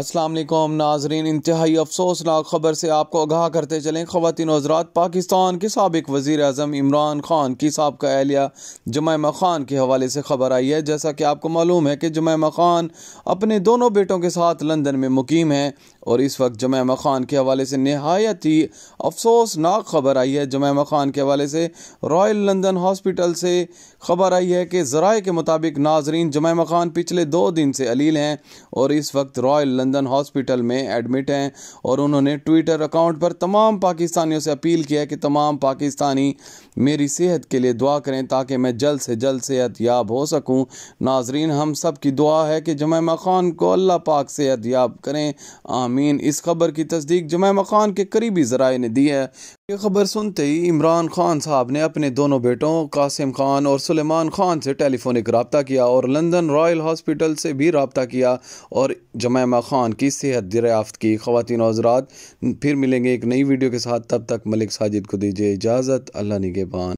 असलम नाजरीन इंतहाई अफसोसनाक ख़बर से आपको आगाह करते चलें ख़वान हजरात पाकिस्तान के सबक वज़ी अजम इमरान खान की सबका अहलिया जमैमा खान के हवाले से ख़बर आई है जैसा कि आपको मालूम है कि जमैमा खान अपने दोनों बेटों के साथ लंदन में मुकीम है और इस वक्त जमैमा खान के हवाले से नहायत ही अफसोसनाक ख़बर आई है जमैमा खान के हवाले से रॉयल लंदन हॉस्पिटल से ख़बर आई है कि ज़रा के मुताबिक नाजरीन जमैमा खान पिछले दो दिन से अलील हैं और इस वक्त रॉयल लंदन हॉस्पिटल में एडमिट हैं और उन्होंने ट्विटर अकाउंट पर तमाम पाकिस्तानियों से अपील किया कि तमाम पाकिस्तानी मेरी सेहत के लिए दुआ करें ताकि मैं जल्द से जल्द सेहत याब हो सकूं नाजरीन हम सब की दुआ है कि जमैमा खान को अल्लाह पाक सेहत याब करें आमीन इस खबर की तस्दीक जमैमा खान के करीबी ज़राए ने दी है ये खबर सुनते ही इमरान खान साहब ने अपने दोनों बेटों कासिम खान और सुलेमान खान से टेलीफोनिक रबता किया और लंदन रॉयल हॉस्पिटल से भी रबता किया और जमैमा खान की सेहत दरियाफ्त की खातिन हजरात फिर मिलेंगे एक नई वीडियो के साथ तब तक मलिक साजिद को दीजिए इजाज़त अल्लाह निगेबान